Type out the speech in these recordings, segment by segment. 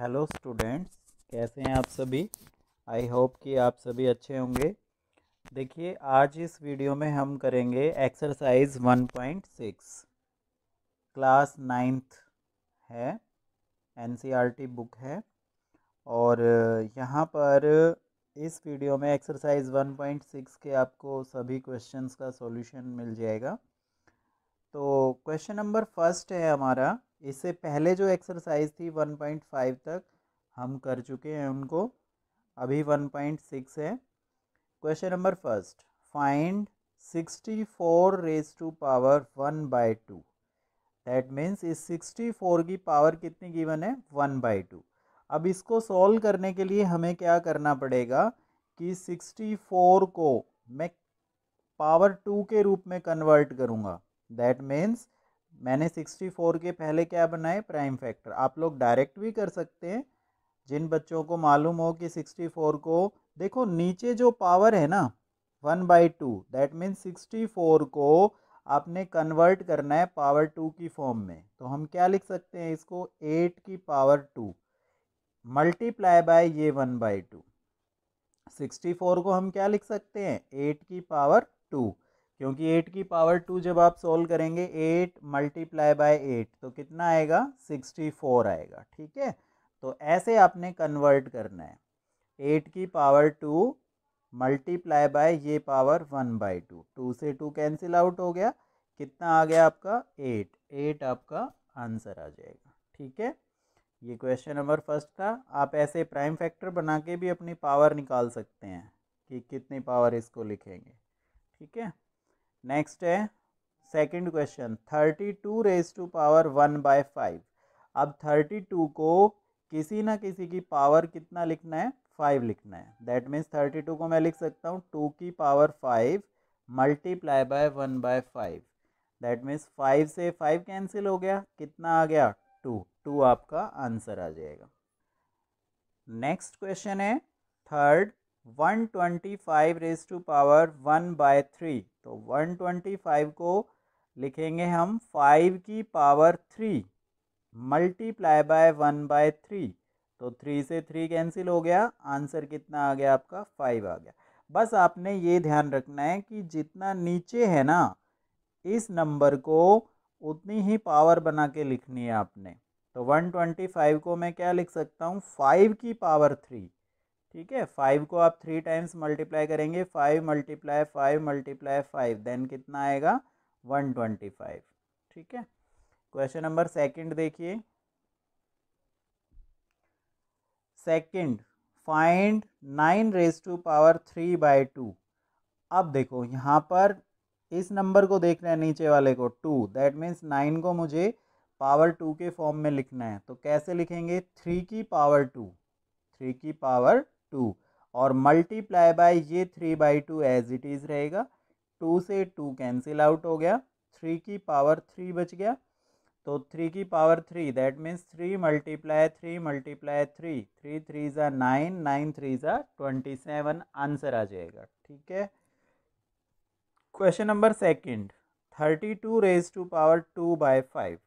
hello students कैसे हैं आप सभी आई होप कि आप सभी अच्छे होंगे देखिए आज इस वीडियो में हम करेंगे एक्सरसाइज 1.6 क्लास नाइन्थ है एनसीईआरटी बुक है और यहाँ पर इस वीडियो में एक्सरसाइज 1.6 के आपको सभी क्वेश्चंस का सॉल्यूशन मिल जाएगा तो क्वेश्चन नंबर फर्स्ट है हमारा इससे पहले जो एक्सरसाइज थी 1.5 तक हम कर चुके हैं उनको अभी 1.6 है question number first find 64 four raise to power one by two that means इस 64 की पावर कितनी गिवन है वन बाई टू अब इसको सॉल्व करने के लिए हमें क्या करना पड़ेगा कि 64 को मैं पावर टू के रूप में कन्वर्ट करूँगा दैट मीन्स मैंने 64 के पहले क्या बनाए प्राइम फैक्टर आप लोग डायरेक्ट भी कर सकते हैं जिन बच्चों को मालूम हो कि 64 को देखो नीचे जो पावर है ना one by two that means sixty four को आपने कन्वर्ट करना है पावर टू की फॉर्म में तो हम क्या लिख सकते हैं इसको एट की पावर टू मल्टीप्लाई बाय ये one by two sixty four को हम क्या लिख सकते हैं एट की पावर टू क्योंकि एट की पावर टू जब आप सोल्व करेंगे एट मल्टीप्लाई बाय एट तो कितना आएगा सिक्सटी फोर आएगा ठीक है तो ऐसे आपने कन्वर्ट करना है एट की पावर टू मल्टीप्लाई बाय ये power one by two two से टू कैंसिल आउट हो गया कितना आ गया आपका एट एट आपका आंसर आ जाएगा ठीक है ये क्वेश्चन नंबर फर्स्ट था आप ऐसे प्राइम फैक्टर बना के भी अपनी पावर निकाल सकते हैं कि कितनी पावर इसको लिखेंगे ठीक है नेक्स्ट है second question thirty two raise to power one by five अब थर्टी टू को किसी ना किसी की पावर कितना लिखना है फाइव लिखना है दैट मीन्स थर्टी टू को मैं लिख सकता हूँ टू की power five multiply by one by five that means five से फाइव कैंसिल हो गया कितना आ गया टू टू आपका आंसर आ जाएगा नेक्स्ट क्वेश्चन है third one twenty five raise to power one by three तो वन ट्वेंटी फाइव को लिखेंगे हम फाइव की power three multiply by one by three तो थ्री से थ्री कैंसिल हो गया आंसर कितना आ गया आपका फाइव आ गया बस आपने ये ध्यान रखना है कि जितना नीचे है ना इस नंबर को उतनी ही पावर बना के लिखनी है आपने तो वन ट्वेंटी फाइव को मैं क्या लिख सकता हूँ फाइव की पावर थ्री ठीक है फाइव को आप थ्री टाइम्स मल्टीप्लाई करेंगे five multiply five multiply five then कितना आएगा वन ट्वेंटी फाइव ठीक है क्वेश्चन नंबर सेकंड देखिए second find nine raise to power three by two अब देखो यहाँ पर इस नंबर को देखना है नीचे वाले को टू दैट मीन्स नाइन को मुझे पावर टू के फॉर्म में लिखना है तो कैसे लिखेंगे थ्री की पावर टू थ्री की पावर टू और मल्टीप्लाई बाय ये three by two as it is रहेगा टू से टू कैंसिल आउट हो गया थ्री की पावर थ्री बच गया तो थ्री की power three that means three multiply three multiply three three three ज़ा नाइन नाइन थ्री ज़ा ट्वेंटी सेवन आंसर आ जाएगा ठीक है question number second thirty two raise to power two by five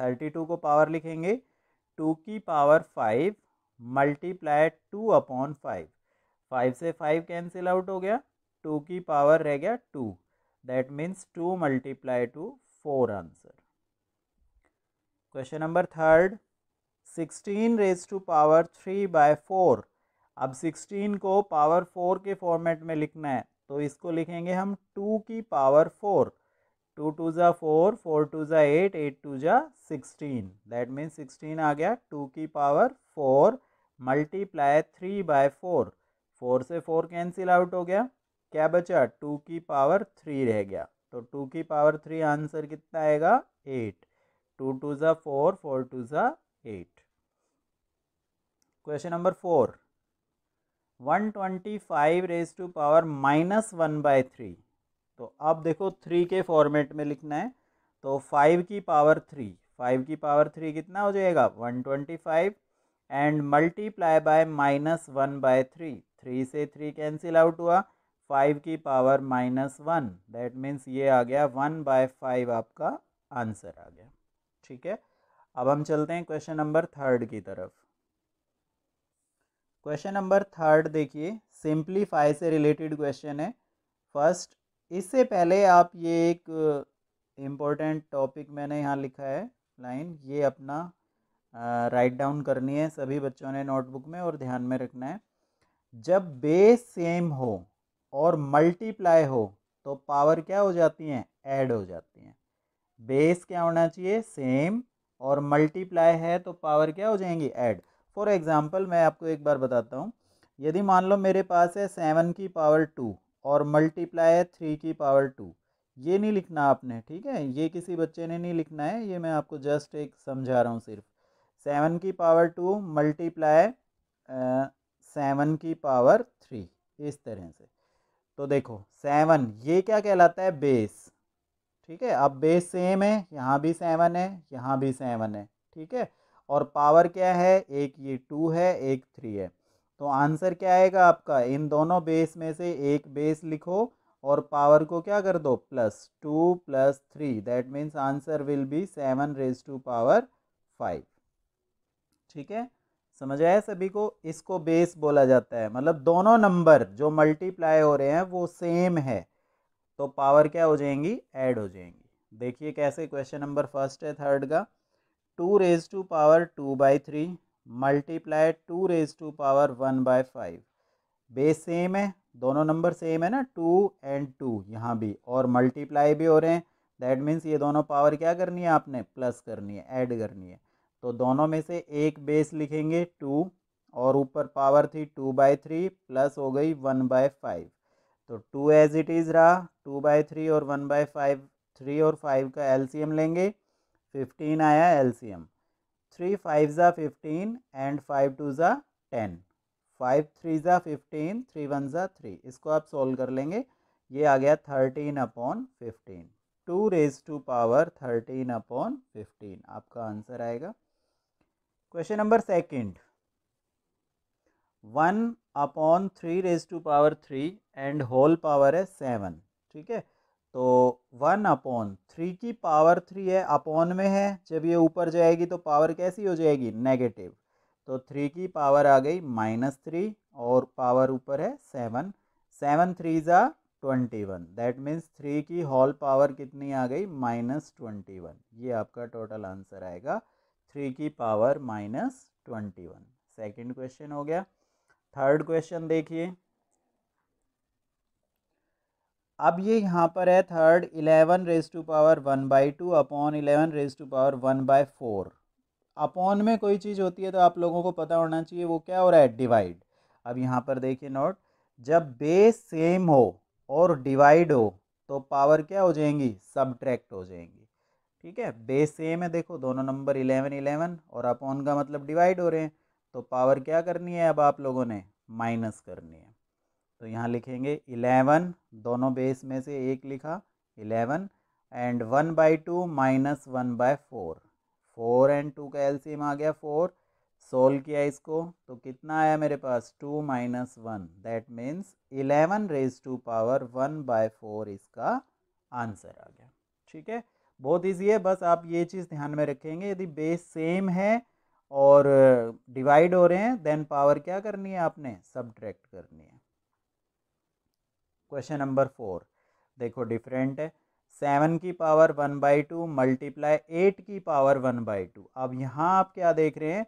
thirty two को power लिखेंगे two की power five multiply two upon five five से फाइव कैंसिल आउट हो गया टू की पावर रह गया two that means two multiply two four answer question number third sixteen raise to power three by four अब sixteen को power four के format में लिखना है तो इसको लिखेंगे हम टू की पावर फोर टू टू ज़ा फोर फोर टू ज़ा एट एट टू ज़ा सिक्सटीन दैट मीन्स सिक्सटीन आ गया टू की power four multiply three by four four से फोर कैंसिल आउट हो गया क्या बचा टू की पावर थ्री रह गया तो टू की पावर थ्री आंसर कितना आएगा एट टू टू ज़ा फोर फोर टू ज़ा eight question number four one twenty five raise to power minus one by three तो अब देखो थ्री के फॉर्मेट में लिखना है तो फाइव की पावर थ्री फाइव की पावर थ्री कितना हो जाएगा one twenty five and multiply by minus one by three three से थ्री कैंसिल आउट हुआ फाइव की power minus one that means ये आ गया वन बाय फाइव आपका आंसर आ गया ठीक है अब हम चलते हैं क्वेश्चन नंबर थर्ड की तरफ क्वेश्चन नंबर थर्ड देखिए सिंप्लीफाई से रिलेटेड क्वेश्चन है फर्स्ट इससे पहले आप ये एक इम्पोर्टेंट टॉपिक मैंने यहाँ लिखा है लाइन ये अपना राइट डाउन करनी है सभी बच्चों ने नोटबुक में और ध्यान में रखना है जब बेस सेम हो और मल्टीप्लाई हो तो पावर क्या हो जाती हैं ऐड हो जाती हैं बेस क्या होना चाहिए सेम और मल्टीप्लाई है तो पावर क्या हो जाएंगी ऐड फॉर एग्ज़ाम्पल मैं आपको एक बार बताता हूँ यदि मान लो मेरे पास है सेवन की पावर टू और मल्टीप्लाई है थ्री की पावर टू ये नहीं लिखना आपने ठीक है ये किसी बच्चे ने नहीं लिखना है ये मैं आपको जस्ट एक समझा रहा हूँ सिर्फ सेवन की पावर टू मल्टीप्लाई सेवन की पावर थ्री इस तरह से तो देखो सेवन ये क्या कहलाता है बेस ठीक है अब बेस सेम है यहाँ भी सेवन है यहाँ भी सेवन है ठीक है और पावर क्या है एक ये टू है एक थ्री है तो आंसर क्या आएगा आपका इन दोनों बेस में से एक बेस लिखो और पावर को क्या कर दो plus two plus three that means answer will be seven raise to power five ठीक है समझ आया सभी को इसको बेस बोला जाता है मतलब दोनों नंबर जो मल्टीप्लाई हो रहे हैं वो सेम है तो पावर क्या हो जाएंगी ऐड हो जाएंगी देखिए कैसे क्वेश्चन नंबर फर्स्ट है थर्ड का two raise to power two by three multiply two raise to power one by five base same है दोनों नंबर सेम है ना टू एंड टू यहाँ भी और मल्टीप्लाई भी हो रहे हैं दैट मीन्स ये दोनों पावर क्या करनी है आपने प्लस करनी है ऐड करनी है तो दोनों में से एक बेस लिखेंगे टू और ऊपर पावर थी टू बाई थ्री प्लस हो गई वन बाय फाइव तो टू एज इट इज़ रहा टू बाई थ्री और वन बाय फाइव थ्री और फाइव का एलसीएम लेंगे फिफ्टीन आया एलसीएम थ्री फाइव ज़ा फिफ्टीन एंड फाइव टू ज़ा टेन फाइव थ्री ज़ा फिफ्टीन थ्री वन ज़ा थ्री इसको आप सोल्व कर लेंगे ये आ गया thirteen upon fifteen two raise to power thirteen upon fifteen आपका आंसर आएगा question number second one upon three raise to power three and whole power है सेवन ठीक है तो वन अपॉन थ्री की पावर थ्री है अपॉन में है जब ये ऊपर जाएगी तो पावर कैसी हो जाएगी नेगेटिव तो थ्री की पावर आ गई माइनस थ्री और पावर ऊपर है सेवन सेवन थ्री ज़ा twenty one that means three की हॉल पावर कितनी आ गई माइनस ट्वेंटी वन ये आपका टोटल आंसर आएगा थ्री की power minus twenty one second question हो गया थर्ड क्वेश्चन देखिए अब ये यहाँ पर है third eleven raise to power one by two upon eleven raise to power one by four upon में कोई चीज़ होती है तो आप लोगों को पता होना चाहिए वो क्या हो रहा है डिवाइड अब यहाँ पर देखिए नोट जब बेस सेम हो और डिवाइड हो तो पावर क्या हो जाएंगी सब्ट्रैक्ट हो जाएंगी ठीक है बेस सेम है देखो दोनों नंबर इलेवन इलेवन और आप का मतलब डिवाइड हो रहे हैं तो पावर क्या करनी है अब आप लोगों ने माइनस करनी है तो यहाँ लिखेंगे इलेवन दोनों बेस में से एक लिखा eleven and one by two minus one by four four and two का एलसीएम आ गया फोर सोल्व किया इसको तो कितना आया मेरे पास two minus one that means eleven raise to power one by four इसका आंसर आ गया ठीक है बहुत ईजी है बस आप ये चीज़ ध्यान में रखेंगे यदि बेस सेम है और डिवाइड हो रहे हैं देन पावर क्या करनी है आपने सब्ट्रैक्ट करनी है क्वेश्चन नंबर फोर देखो डिफरेंट है सेवन की power one by two multiply eight की पावर वन बाई टू अब यहाँ आप क्या देख रहे हैं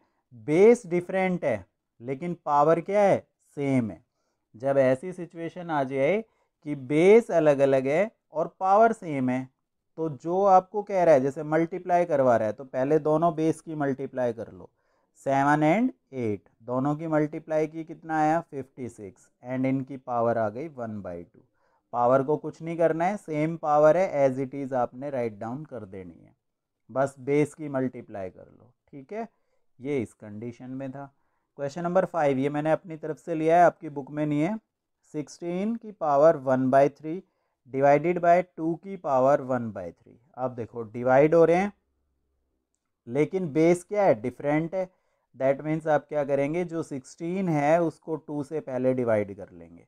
बेस डिफरेंट है लेकिन पावर क्या है सेम है जब ऐसी सिचुएशन आ जाए कि बेस अलग अलग है और पावर सेम है तो जो आपको कह रहा है जैसे मल्टीप्लाई करवा रहा है तो पहले दोनों बेस की मल्टीप्लाई कर लो सेवन एंड एट दोनों की मल्टीप्लाई की कितना आया फिफ्टी सिक्स एंड इनकी पावर आ गई वन बाई टू पावर को कुछ नहीं करना है सेम पावर है एज इट इज़ आपने राइट डाउन कर देनी है बस बेस की मल्टीप्लाई कर लो ठीक है ये इस कंडीशन में था क्वेश्चन नंबर फाइव ये मैंने अपनी तरफ से लिया है आपकी बुक में नहीं है सिक्सटीन की power one by three divided by two की पावर वन बाय थ्री अब देखो डिवाइड हो रहे हैं लेकिन बेस क्या है डिफरेंट है दैट मीन्स आप क्या करेंगे जो सिक्सटीन है उसको टू से पहले डिवाइड कर लेंगे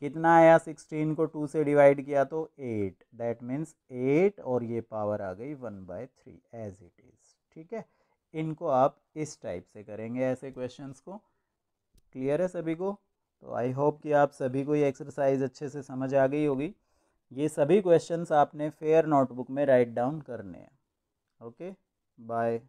कितना आया सिक्सटीन को टू से डिवाइड किया तो एट दैट मीन्स एट और ये पावर आ गई one by three as it is ठीक है इनको आप इस टाइप से करेंगे ऐसे क्वेश्चंस को क्लियर है सभी को तो आई होप कि आप सभी को ये एक्सरसाइज अच्छे से समझ आ गई होगी ये सभी क्वेश्चंस आपने फेयर नोटबुक में राइट डाउन करने हैं ओके बाय